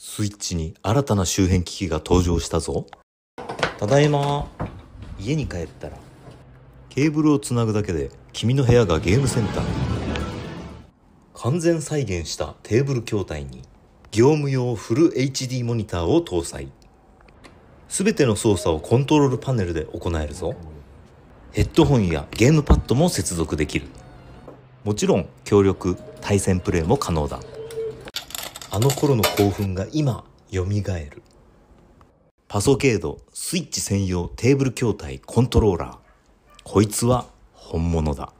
スイッチに新たな周辺機器が登場したぞただいま家に帰ったらケーブルをつなぐだけで君の部屋がゲームセンター完全再現したテーブル筐体に業務用フル HD モニターを搭載全ての操作をコントロールパネルで行えるぞヘッドホンやゲームパッドも接続できるもちろん協力対戦プレイも可能だあの頃の興奮が今、蘇る。パソケード、スイッチ専用テーブル筐体コントローラー。こいつは本物だ。